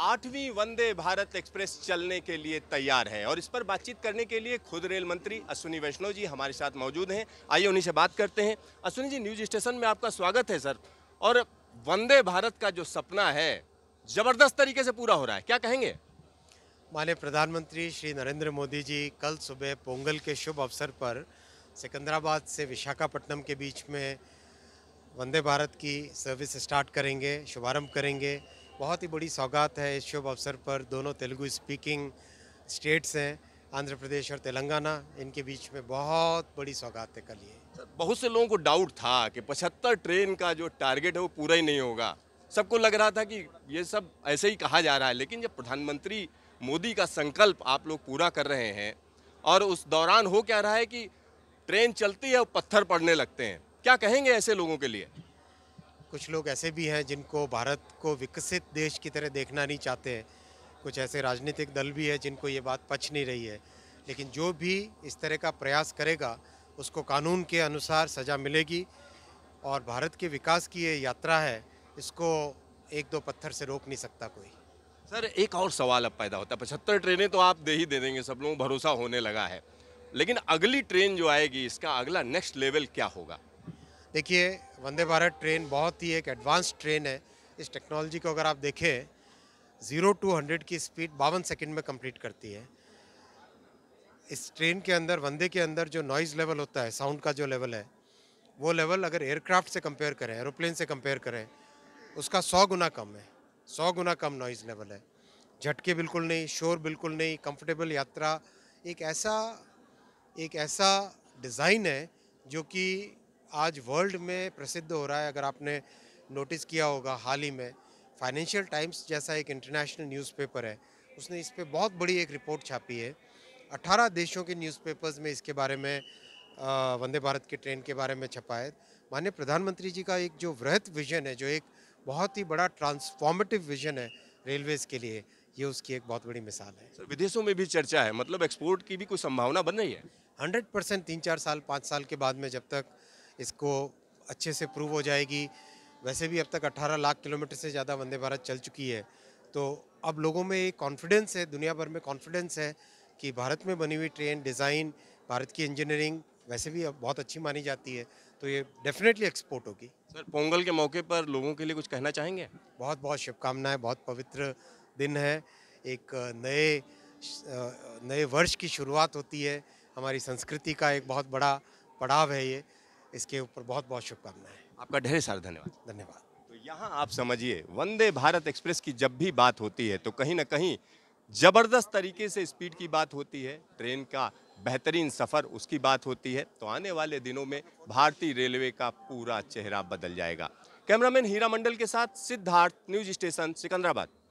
आठवीं वंदे भारत एक्सप्रेस चलने के लिए तैयार है और इस पर बातचीत करने के लिए खुद रेल मंत्री अश्विनी वैष्णव जी हमारे साथ मौजूद हैं आइए उन्हीं से बात करते हैं अश्विनी जी न्यूज स्टेशन में आपका स्वागत है सर और वंदे भारत का जो सपना है जबरदस्त तरीके से पूरा हो रहा है क्या कहेंगे माननीय प्रधानमंत्री श्री नरेंद्र मोदी जी कल सुबह पोंगल के शुभ अवसर पर सिकंदराबाद से विशाखापट्टनम के बीच में वंदे भारत की सर्विस स्टार्ट करेंगे शुभारंभ करेंगे बहुत ही बड़ी सौगात है इस शुभ अवसर पर दोनों तेलुगु स्पीकिंग स्टेट्स हैं आंध्र प्रदेश और तेलंगाना इनके बीच में बहुत बड़ी सौगात है कल ये बहुत से लोगों को डाउट था कि पचहत्तर ट्रेन का जो टारगेट है वो पूरा ही नहीं होगा सबको लग रहा था कि ये सब ऐसे ही कहा जा रहा है लेकिन जब प्रधानमंत्री मोदी का संकल्प आप लोग पूरा कर रहे हैं और उस दौरान हो क्या रहा है कि ट्रेन चलती है और पत्थर पड़ने लगते हैं क्या कहेंगे ऐसे लोगों के लिए कुछ लोग ऐसे भी हैं जिनको भारत को विकसित देश की तरह देखना नहीं चाहते हैं कुछ ऐसे राजनीतिक दल भी है जिनको ये बात पच नहीं रही है लेकिन जो भी इस तरह का प्रयास करेगा उसको कानून के अनुसार सज़ा मिलेगी और भारत के विकास की ये यात्रा है इसको एक दो पत्थर से रोक नहीं सकता कोई सर एक और सवाल अब पैदा होता है पचहत्तर ट्रेनें तो आप दे ही दे देंगे सब लोगों भरोसा होने लगा है लेकिन अगली ट्रेन जो आएगी इसका अगला नेक्स्ट लेवल क्या होगा देखिए वंदे भारत ट्रेन बहुत ही एक एडवांस ट्रेन है इस टेक्नोलॉजी को अगर आप देखें ज़ीरो टू हंड्रेड की स्पीड बावन सेकंड में कंप्लीट करती है इस ट्रेन के अंदर वंदे के अंदर जो नॉइज़ लेवल होता है साउंड का जो लेवल है वो लेवल अगर एयरक्राफ्ट से कंपेयर करें एरोप्लेन से कंपेयर करें उसका सौ गुना कम है सौ गुना कम नॉइज़ लेवल है झटके बिल्कुल नहीं शोर बिल्कुल नहीं कम्फर्टेबल यात्रा एक ऐसा एक ऐसा डिज़ाइन है जो कि आज वर्ल्ड में प्रसिद्ध हो रहा है अगर आपने नोटिस किया होगा हाल ही में फाइनेंशियल टाइम्स जैसा एक इंटरनेशनल न्यूज़पेपर है उसने इस पर बहुत बड़ी एक रिपोर्ट छापी है 18 देशों के न्यूज़पेपर्स में इसके बारे में वंदे भारत के ट्रेन के बारे में छपा है माननीय प्रधानमंत्री जी का एक जो वृहत विजन है जो एक बहुत ही बड़ा ट्रांसफॉर्मेटिव विजन है रेलवेज़ के लिए ये उसकी एक बहुत बड़ी मिसाल है सर विदेशों में भी चर्चा है मतलब एक्सपोर्ट की भी कोई संभावना बन रही है हंड्रेड परसेंट तीन चार साल पाँच साल के बाद में जब तक इसको अच्छे से प्रूव हो जाएगी वैसे भी अब तक 18 लाख किलोमीटर से ज़्यादा वंदे भारत चल चुकी है तो अब लोगों में एक कॉन्फिडेंस है दुनिया भर में कॉन्फिडेंस है कि भारत में बनी हुई ट्रेन डिज़ाइन भारत की इंजीनियरिंग वैसे भी अब बहुत अच्छी मानी जाती है तो ये डेफिनेटली एक्सपोर्ट होगी सर पोंगल के मौके पर लोगों के लिए कुछ कहना चाहेंगे बहुत बहुत शुभकामनाएं बहुत पवित्र दिन है एक नए नए वर्ष की शुरुआत होती है हमारी संस्कृति का एक बहुत बड़ा पड़ाव है ये इसके ऊपर बहुत बहुत शुभकामनाएं आपका ढेर सारा धन्यवाद धन्यवाद तो यहाँ आप समझिए वंदे भारत एक्सप्रेस की जब भी बात होती है तो कहीं ना कहीं ज़बरदस्त तरीके से स्पीड की बात होती है ट्रेन का बेहतरीन सफ़र उसकी बात होती है तो आने वाले दिनों में भारतीय रेलवे का पूरा चेहरा बदल जाएगा कैमरामैन हीरा मंडल के साथ सिद्धार्थ न्यूज स्टेशन सिकंदराबाद